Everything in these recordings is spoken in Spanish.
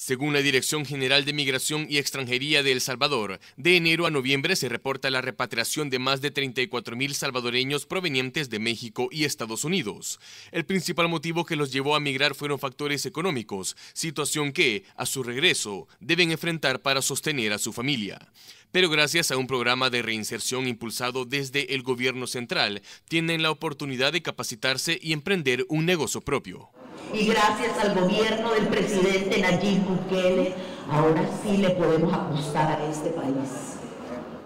Según la Dirección General de Migración y Extranjería de El Salvador, de enero a noviembre se reporta la repatriación de más de 34.000 salvadoreños provenientes de México y Estados Unidos. El principal motivo que los llevó a migrar fueron factores económicos, situación que, a su regreso, deben enfrentar para sostener a su familia. Pero gracias a un programa de reinserción impulsado desde el gobierno central, tienen la oportunidad de capacitarse y emprender un negocio propio. Y gracias al gobierno del presidente Nayib Bukele, ahora sí le podemos apostar a este país.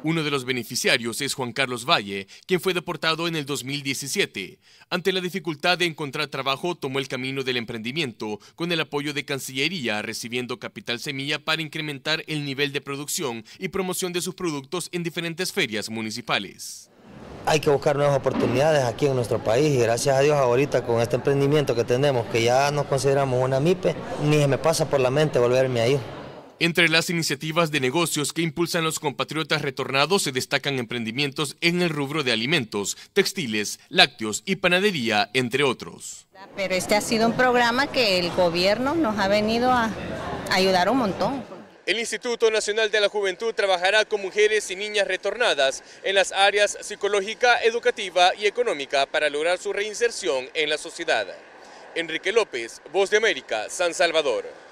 Uno de los beneficiarios es Juan Carlos Valle, quien fue deportado en el 2017. Ante la dificultad de encontrar trabajo, tomó el camino del emprendimiento con el apoyo de Cancillería, recibiendo capital semilla para incrementar el nivel de producción y promoción de sus productos en diferentes ferias municipales hay que buscar nuevas oportunidades aquí en nuestro país y gracias a Dios ahorita con este emprendimiento que tenemos, que ya nos consideramos una MIPE, ni se me pasa por la mente volverme a ir. Entre las iniciativas de negocios que impulsan los compatriotas retornados se destacan emprendimientos en el rubro de alimentos, textiles, lácteos y panadería, entre otros. Pero este ha sido un programa que el gobierno nos ha venido a ayudar un montón. El Instituto Nacional de la Juventud trabajará con mujeres y niñas retornadas en las áreas psicológica, educativa y económica para lograr su reinserción en la sociedad. Enrique López, Voz de América, San Salvador.